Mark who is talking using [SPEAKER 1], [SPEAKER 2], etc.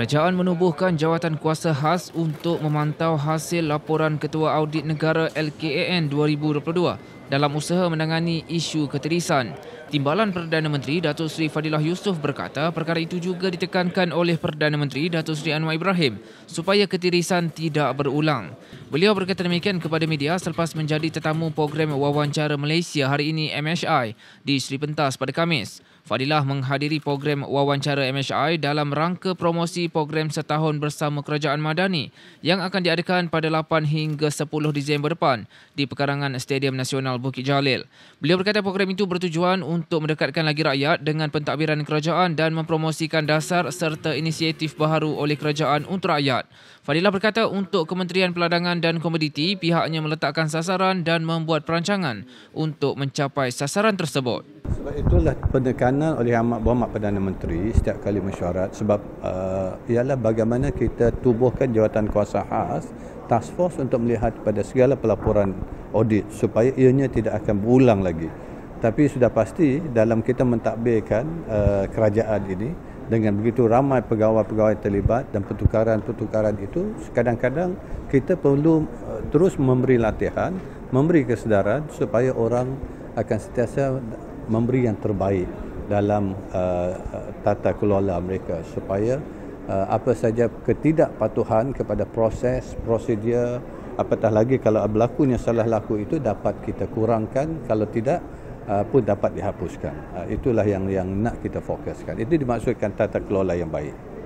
[SPEAKER 1] Kerajaan menubuhkan jawatan kuasa khas untuk memantau hasil laporan Ketua Audit Negara LKAN 2022 dalam usaha menangani isu keterisan. Timbalan Perdana Menteri Datuk Seri Fadilah Yusof berkata perkara itu juga ditekankan oleh Perdana Menteri Datuk Seri Anwar Ibrahim supaya ketirisan tidak berulang. Beliau berkata demikian kepada media selepas menjadi tetamu program wawancara Malaysia hari ini MHI di Sri Pentas pada Khamis. Fadilah menghadiri program wawancara MHI dalam rangka promosi program setahun bersama Kerajaan Madani yang akan diadakan pada 8 hingga 10 Disember depan di pekarangan Stadium Nasional Bukit Jalil. Beliau berkata program itu bertujuan untuk mendekatkan lagi rakyat dengan pentadbiran kerajaan dan mempromosikan dasar serta inisiatif baharu oleh kerajaan untuk rakyat. Fadila berkata untuk Kementerian Peladangan dan Komoditi pihaknya meletakkan sasaran dan membuat perancangan untuk mencapai sasaran tersebut
[SPEAKER 2] sebab itulah penekanan oleh Ahmad Bahamad Perdana Menteri setiap kali mesyuarat sebab uh, ialah bagaimana kita tubuhkan jawatan kuasa khas task force untuk melihat pada segala pelaporan audit supaya ianya tidak akan berulang lagi. Tapi sudah pasti dalam kita mentadbirkan uh, kerajaan ini dengan begitu ramai pegawai-pegawai terlibat dan pertukaran-pertukaran itu kadang-kadang kita perlu uh, terus memberi latihan, memberi kesedaran supaya orang akan setiasa memberi yang terbaik dalam uh, tata kelola mereka supaya uh, apa saja ketidakpatuhan kepada proses, prosedur, apatah lagi kalau berlaku yang salah laku itu dapat kita kurangkan kalau tidak uh, pun dapat dihapuskan. Uh, itulah yang yang nak kita fokuskan. Itu dimaksudkan tata kelola yang baik.